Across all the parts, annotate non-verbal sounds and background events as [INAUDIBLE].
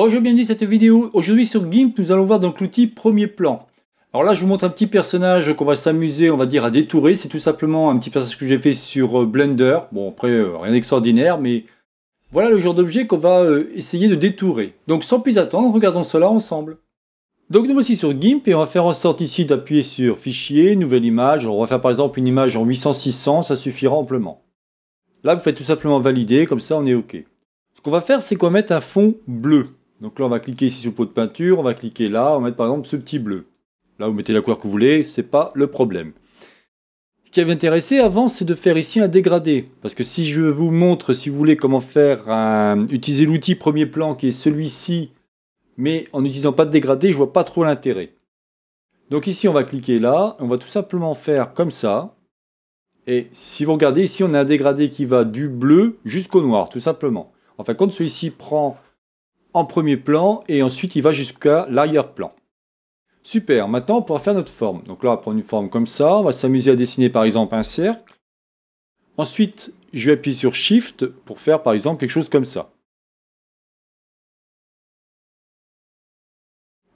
Bonjour, bienvenue dans cette vidéo. Aujourd'hui sur GIMP, nous allons voir donc l'outil premier plan. Alors là, je vous montre un petit personnage qu'on va s'amuser, on va dire, à détourer. C'est tout simplement un petit personnage que j'ai fait sur euh, Blender. Bon, après, euh, rien d'extraordinaire, mais voilà le genre d'objet qu'on va euh, essayer de détourer. Donc sans plus attendre, regardons cela ensemble. Donc nous voici sur GIMP et on va faire en sorte ici d'appuyer sur Fichier, Nouvelle image. On va faire par exemple une image en 800-600, ça suffira amplement. Là, vous faites tout simplement Valider, comme ça on est OK. Ce qu'on va faire, c'est qu'on va mettre un fond bleu. Donc là, on va cliquer ici sur le pot de peinture, on va cliquer là, on va mettre par exemple ce petit bleu. Là, vous mettez la couleur que vous voulez, c'est pas le problème. Ce qui avait intéressé avant, c'est de faire ici un dégradé. Parce que si je vous montre, si vous voulez, comment faire utiliser l'outil premier plan qui est celui-ci, mais en n'utilisant pas de dégradé, je vois pas trop l'intérêt. Donc ici, on va cliquer là, on va tout simplement faire comme ça. Et si vous regardez, ici, on a un dégradé qui va du bleu jusqu'au noir, tout simplement. Enfin, quand celui-ci prend en premier plan et ensuite il va jusqu'à l'arrière-plan. Super, maintenant on pourra faire notre forme. Donc là on va prendre une forme comme ça, on va s'amuser à dessiner par exemple un cercle. Ensuite, je vais appuyer sur Shift pour faire par exemple quelque chose comme ça.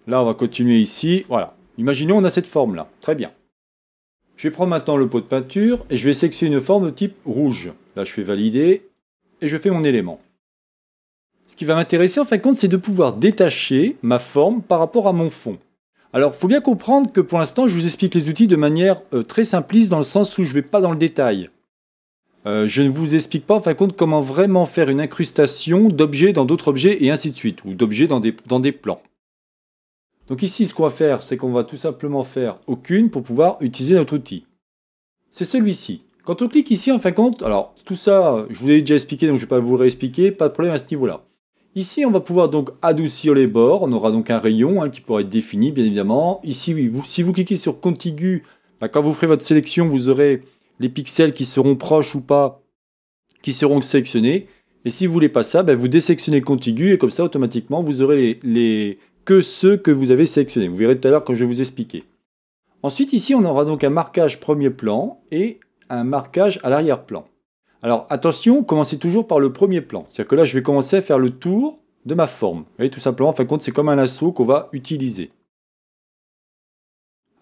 Là on va continuer ici, voilà. Imaginons on a cette forme là, très bien. Je vais prendre maintenant le pot de peinture et je vais sélectionner une forme de type rouge. Là je fais valider et je fais mon élément. Ce qui va m'intéresser en fin de compte, c'est de pouvoir détacher ma forme par rapport à mon fond. Alors, il faut bien comprendre que pour l'instant, je vous explique les outils de manière euh, très simpliste, dans le sens où je ne vais pas dans le détail. Euh, je ne vous explique pas, en fin de compte, comment vraiment faire une incrustation d'objets dans d'autres objets, et ainsi de suite, ou d'objets dans des, dans des plans. Donc ici, ce qu'on va faire, c'est qu'on va tout simplement faire aucune pour pouvoir utiliser notre outil. C'est celui-ci. Quand on clique ici, en fin de compte, alors tout ça, je vous l'ai déjà expliqué, donc je ne vais pas vous réexpliquer, pas de problème à ce niveau-là. Ici, on va pouvoir donc adoucir les bords. On aura donc un rayon hein, qui pourra être défini, bien évidemment. Ici, oui, si vous cliquez sur contigu, bah, quand vous ferez votre sélection, vous aurez les pixels qui seront proches ou pas, qui seront sélectionnés. Et si vous voulez pas ça, bah, vous désélectionnez contigu et comme ça, automatiquement, vous aurez les, que ceux que vous avez sélectionnés. Vous verrez tout à l'heure quand je vais vous expliquer. Ensuite, ici, on aura donc un marquage premier plan et un marquage à l'arrière-plan. Alors attention, commencez toujours par le premier plan. C'est-à-dire que là, je vais commencer à faire le tour de ma forme. Vous voyez, tout simplement, en fin de compte, c'est comme un lasso qu'on va utiliser.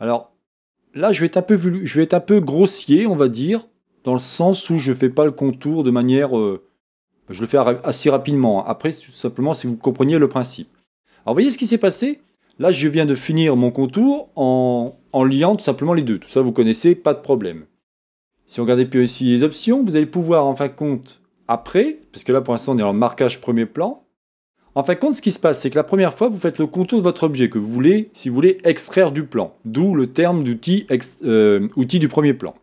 Alors là, je vais, être un peu, grossier, on va dire, dans le sens où je ne fais pas le contour de manière... Euh, je le fais assez rapidement. Hein. Après, tout simplement, si vous compreniez le principe. Alors, vous voyez ce qui s'est passé Là, je viens de finir mon contour en, en liant tout simplement les deux. Tout ça, vous connaissez, pas de problème. Si vous regardez puis ici les options, vous allez pouvoir en fin de compte, après, parce que là pour l'instant on est en marquage premier plan, en fin de compte ce qui se passe c'est que la première fois vous faites le contour de votre objet que vous voulez, si vous voulez, extraire du plan, d'où le terme d'outil euh, outil du premier plan.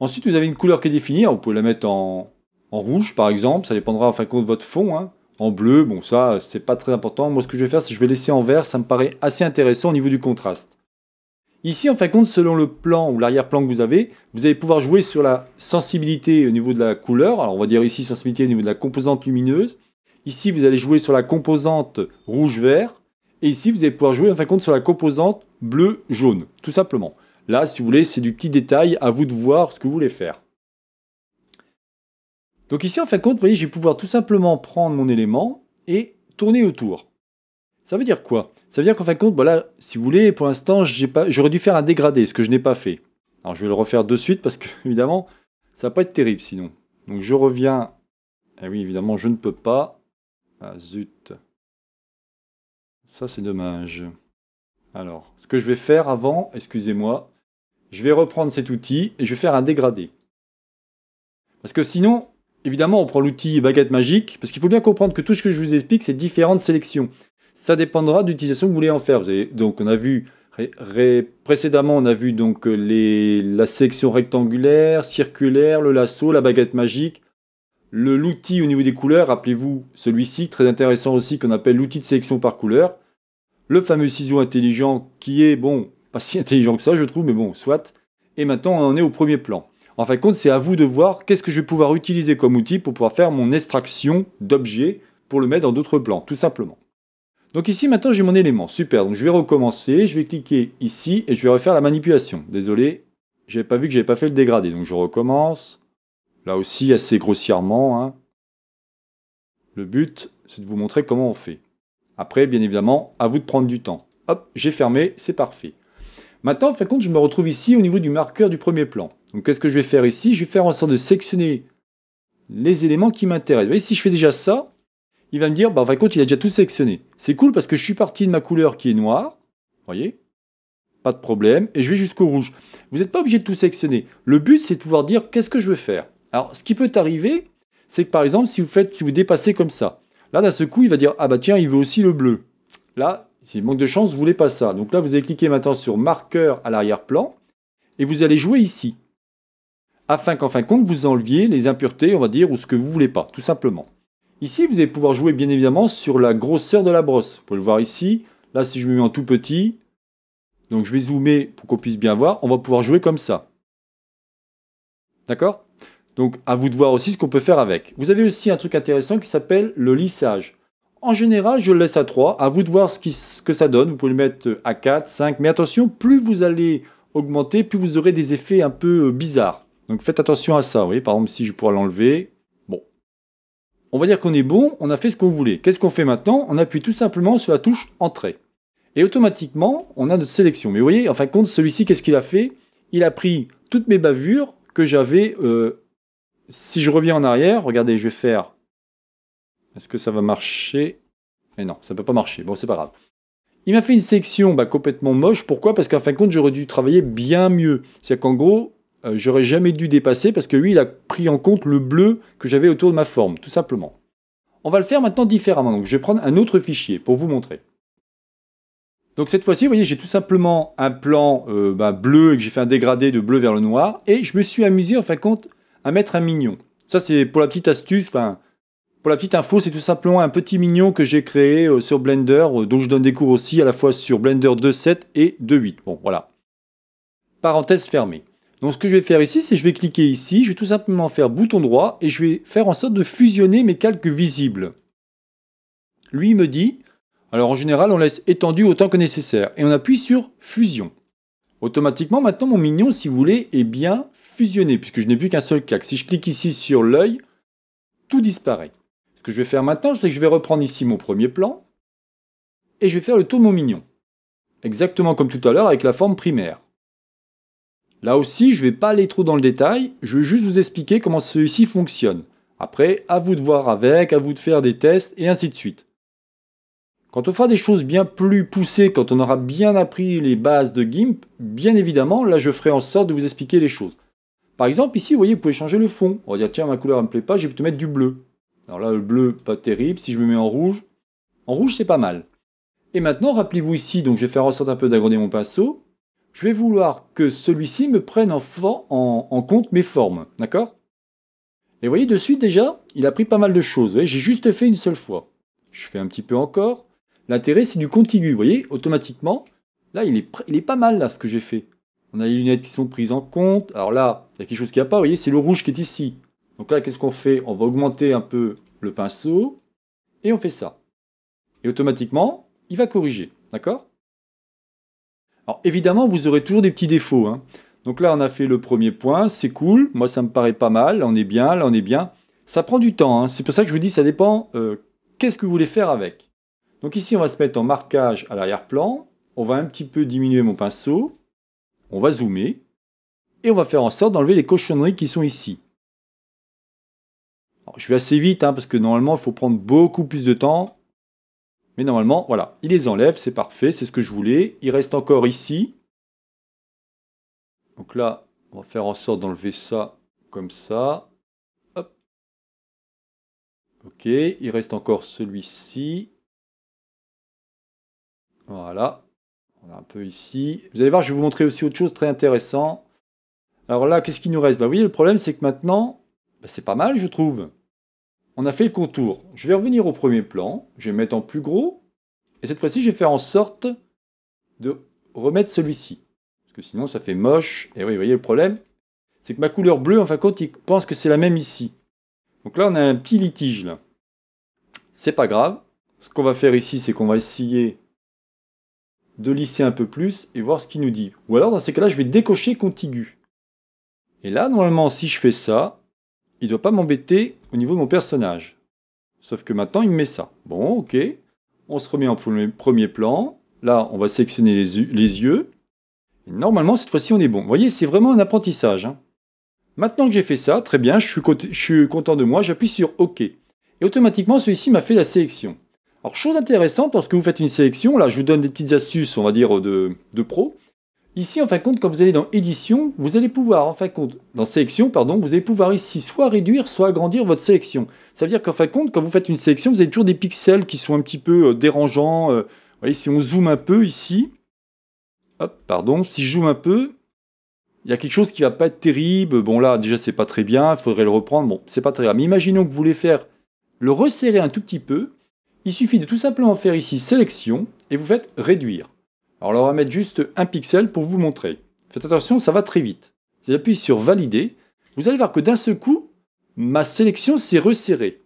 Ensuite vous avez une couleur qui est définie, vous pouvez la mettre en, rouge par exemple, ça dépendra en fin de compte de votre fond, hein. en bleu, bon ça c'est pas très important, moi ce que je vais faire c'est que je vais laisser en vert, ça me paraît assez intéressant au niveau du contraste. Ici, en fin de compte, selon le plan ou l'arrière-plan que vous avez, vous allez pouvoir jouer sur la sensibilité au niveau de la couleur. Alors, on va dire ici sensibilité au niveau de la composante lumineuse. Ici, vous allez jouer sur la composante rouge-vert. Et ici, vous allez pouvoir jouer en fin compte sur la composante bleu-jaune, tout simplement. Là, si vous voulez, c'est du petit détail à vous de voir ce que vous voulez faire. Donc ici, en fin de compte, vous voyez, je vais pouvoir tout simplement prendre mon élément et tourner autour. Ça veut dire quoi Ça veut dire qu'en fin de compte, voilà, si vous voulez, pour l'instant, j'aurais dû faire un dégradé, ce que je n'ai pas fait. Alors je vais le refaire de suite parce que, [LAUGHS] évidemment, ça va pas être terrible sinon. Donc je reviens. Eh oui, évidemment, je ne peux pas. Ah zut. Ça, c'est dommage. Alors, ce que je vais faire avant, excusez-moi, je vais reprendre cet outil et je vais faire un dégradé. Parce que sinon, évidemment, on prend l'outil baguette magique, parce qu'il faut bien comprendre que tout ce que je vous explique, c'est différentes sélections. Ça dépendra de l'utilisation que vous voulez en faire. donc on a vu précédemment, on a vu donc euh, la sélection rectangulaire, circulaire, le lasso, la baguette magique. l'outil au niveau des couleurs, rappelez-vous celui-ci, très intéressant aussi qu'on appelle l'outil de sélection par couleur. Le fameux ciseau intelligent qui est, bon, pas si intelligent que ça je trouve, mais bon, soit. Et maintenant on en est au premier plan. En fin de compte, c'est à vous de voir qu'est-ce que je vais pouvoir utiliser comme outil pour pouvoir faire mon extraction d'objets pour le mettre dans d'autres plans, tout simplement. Donc ici, maintenant, j'ai mon élément. Super, donc je vais recommencer, je vais cliquer ici et je vais refaire la manipulation. Désolé, j'avais pas vu que j'avais pas fait le dégradé, donc je recommence. Là aussi, assez grossièrement. Hein. Le but, c'est de vous montrer comment on fait. Après, bien évidemment, à vous de prendre du temps. Hop, j'ai fermé, c'est parfait. Maintenant, en fin je me retrouve ici au niveau du marqueur du premier plan. Donc, qu'est-ce que je vais faire ici Je vais faire en sorte de sectionner les éléments qui m'intéressent. Vous voyez, si je fais déjà ça, il va me dire, bah, en fin compte, il a déjà tout sélectionné. C'est cool parce que je suis parti de ma couleur qui est noire, voyez Pas de problème, et je vais jusqu'au rouge. Vous n'êtes pas obligé de tout sélectionner. Le but, c'est de pouvoir dire, qu'est-ce que je veux faire Alors, ce qui peut arriver, c'est que par exemple, si vous, faites, si vous dépassez comme ça, là, d'un seul coup, il va dire, ah bah tiens, il veut aussi le bleu. Là, si manque de chance, vous voulez pas ça. Donc là, vous allez cliquer maintenant sur marqueur à l'arrière-plan, et vous allez jouer ici afin qu'en fin de compte, vous enleviez les impuretés, on va dire, ou ce que vous voulez pas, tout simplement. Ici, vous allez pouvoir jouer bien évidemment sur la grosseur de la brosse. Vous pouvez le voir ici. Là, si je me mets en tout petit, donc je vais zoomer pour qu'on puisse bien voir, on va pouvoir jouer comme ça. D'accord Donc à vous de voir aussi ce qu'on peut faire avec. Vous avez aussi un truc intéressant qui s'appelle le lissage. En général, je le laisse à 3. À vous de voir ce, que ça donne. Vous pouvez le mettre à 4, 5. Mais attention, plus vous allez augmenter, plus vous aurez des effets un peu euh, bizarres. Donc faites attention à ça. Vous par exemple, si je pourrais l'enlever, on va dire qu'on est bon, on a fait ce qu'on voulait. Qu'est-ce qu'on fait maintenant On appuie tout simplement sur la touche Entrée. Et automatiquement, on a notre sélection. Mais vous voyez, en fin de compte, celui-ci, qu'est-ce qu'il a fait Il a pris toutes mes bavures que j'avais... Euh, si je reviens en arrière, regardez, je vais faire... Est-ce que ça va marcher Mais non, ça ne peut pas marcher. Bon, c'est pas grave. Il m'a fait une sélection bah, complètement moche. Pourquoi Parce qu'en fin de compte, j'aurais dû travailler bien mieux. C'est-à-dire qu'en gros, euh, j'aurais jamais dû dépasser parce que lui, il a pris en compte le bleu que j'avais autour de ma forme, tout simplement. On va le faire maintenant différemment. Donc, je vais prendre un autre fichier pour vous montrer. Donc cette fois-ci, vous voyez, j'ai tout simplement un plan euh, bah, bleu et que j'ai fait un dégradé de bleu vers le noir. Et je me suis amusé, en fin de compte, à mettre un mignon. Ça, c'est pour la petite astuce, enfin, pour la petite info, c'est tout simplement un petit mignon que j'ai créé euh, sur Blender, dont je donne des cours aussi à la fois sur Blender 2.7 et 2.8. Bon, voilà. Parenthèse fermée. Donc ce que je vais faire ici, c'est je vais cliquer ici, je vais tout simplement faire bouton droit et je vais faire en sorte de fusionner mes calques visibles. Lui me dit, alors en général on laisse étendu autant que nécessaire et on appuie sur fusion. Automatiquement maintenant mon mignon si vous voulez est bien fusionné puisque je n'ai plus qu'un seul calque. Si je clique ici sur l'œil, tout disparaît. Ce que je vais faire maintenant, c'est que je vais reprendre ici mon premier plan et je vais faire le tour de mon mignon. Exactement comme tout à l'heure avec la forme primaire. Là aussi, je ne vais pas aller trop dans le détail, je vais juste vous expliquer comment celui-ci fonctionne. Après, à vous de voir avec, à vous de faire des tests, et ainsi de suite. Quand on fera des choses bien plus poussées, quand on aura bien appris les bases de GIMP, bien évidemment, là je ferai en sorte de vous expliquer les choses. Par exemple, ici, vous voyez, vous pouvez changer le fond. On va dire, tiens, ma couleur ne me plaît pas, je vais te mettre du bleu. Alors là, le bleu, pas terrible. Si je me mets en rouge, en rouge, c'est pas mal. Et maintenant, rappelez-vous ici, donc je vais faire en sorte un peu d'agrandir mon pinceau je vais vouloir que celui-ci me prenne en, compte mes formes. D'accord Et vous voyez, de suite déjà, il a pris pas mal de choses. J'ai juste fait une seule fois. Je fais un petit peu encore. L'intérêt, c'est du contigu. Vous voyez, automatiquement, là, il est, il est pas mal, là, ce que j'ai fait. On a les lunettes qui sont prises en compte. Alors là, il y a quelque chose qui n'y a pas. Vous voyez, c'est le rouge qui est ici. Donc là, qu'est-ce qu'on fait On va augmenter un peu le pinceau. Et on fait ça. Et automatiquement, il va corriger. D'accord alors évidemment, vous aurez toujours des petits défauts. Hein. Donc là, on a fait le premier point, c'est cool, moi ça me paraît pas mal, là on est bien, là on est bien. Ça prend du temps, hein. c'est pour ça que je vous dis, ça dépend euh, qu'est-ce que vous voulez faire avec. Donc ici, on va se mettre en marquage à l'arrière-plan, on va un petit peu diminuer mon pinceau, on va zoomer, et on va faire en sorte d'enlever les cochonneries qui sont ici. je vais assez vite, hein, parce que normalement, il faut prendre beaucoup plus de temps mais normalement, voilà, il les enlève, c'est parfait, c'est ce que je voulais. Il reste encore ici. Donc là, on va faire en sorte d'enlever ça comme ça. Ok, il reste encore celui-ci. Voilà. On a un peu ici. Vous allez voir, je vais vous montrer aussi autre chose très intéressant. Alors là, qu'est-ce qu'il nous reste Bah oui, le problème, c'est que maintenant, bah, c'est pas mal, je trouve. On a fait le contour. Je vais revenir au premier plan. Je vais mettre en plus gros. Et cette fois-ci, je vais faire en sorte de remettre celui-ci. Parce que sinon, ça fait moche. Et oui, vous voyez le problème C'est que ma couleur bleue, en fin de compte, il pense que c'est la même ici. Donc là, on a un petit litige, là. C'est pas grave. Ce qu'on va faire ici, c'est qu'on va essayer de lisser un peu plus et voir ce qu'il nous dit. Ou alors, dans ces cas-là, je vais décocher contigu. Et là, normalement, si je fais ça, il ne doit pas m'embêter au niveau de mon personnage. Sauf que maintenant, il me met ça. Bon, ok. On se remet en premier plan. Là, on va sélectionner les, yeux. normalement, cette fois-ci, on est bon. Vous voyez, c'est vraiment un apprentissage. Hein. Maintenant que j'ai fait ça, très bien, je suis, content de moi, j'appuie sur OK. Et automatiquement, celui-ci m'a fait la sélection. Alors, chose intéressante, lorsque vous faites une sélection, là, je vous donne des petites astuces, on va dire, de, de pro. Ici, en fin de compte, quand vous allez dans Édition, vous allez pouvoir, en fin de compte, dans Sélection, pardon, vous allez pouvoir ici soit réduire, soit agrandir votre sélection. Ça veut dire qu'en fin de compte, quand vous faites une sélection, vous avez toujours des pixels qui sont un petit peu euh, dérangeants. Euh, vous voyez, si on zoome un peu ici, hop, pardon, si je zoome un peu, il y a quelque chose qui ne va pas être terrible. Bon, là, déjà, c'est pas très bien, il faudrait le reprendre. Bon, c'est pas très grave. Mais imaginons que vous voulez faire le resserrer un tout petit peu. Il suffit de tout simplement faire ici Sélection et vous faites Réduire. Alors on va mettre juste un pixel pour vous montrer. Faites attention, ça va très vite. Si j'appuie sur valider, vous allez voir que d'un seul coup, ma sélection s'est resserrée.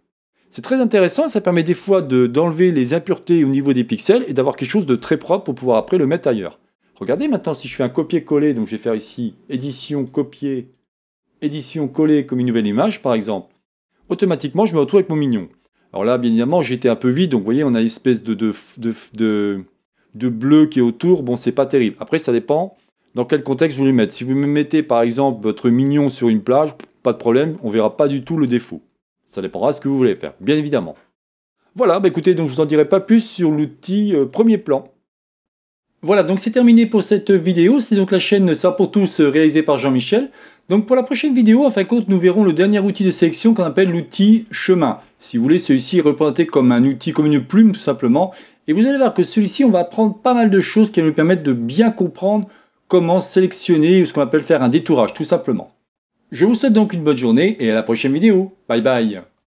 C'est très intéressant, ça permet des fois d'enlever les impuretés au niveau des pixels et d'avoir quelque chose de très propre pour pouvoir après le mettre ailleurs. Regardez maintenant si je fais un copier-coller, donc je vais faire ici édition, copier, édition, coller comme une nouvelle image par exemple. Automatiquement, je me retrouve avec mon mignon. Alors là, bien évidemment, j'étais un peu vide, donc vous voyez, on a une espèce de de bleu qui est autour, bon, c'est pas terrible. Après, ça dépend dans quel contexte vous le mettre Si vous mettez par exemple votre mignon sur une plage, pas de problème, on verra pas du tout le défaut. Ça dépendra de ce que vous voulez faire, bien évidemment. Voilà, bah écoutez, donc je vous en dirai pas plus sur l'outil euh, premier plan. Voilà, donc c'est terminé pour cette vidéo. C'est donc la chaîne Ça pour tous euh, réalisée par Jean-Michel. Donc pour la prochaine vidéo, en fin de compte, nous verrons le dernier outil de sélection qu'on appelle l'outil chemin. Si vous voulez, celui-ci est représenté comme un outil, comme une plume tout simplement, et vous allez voir que celui-ci, on va apprendre pas mal de choses qui vont nous permettre de bien comprendre comment sélectionner ou ce qu'on appelle faire un détourage, tout simplement. Je vous souhaite donc une bonne journée et à la prochaine vidéo. Bye bye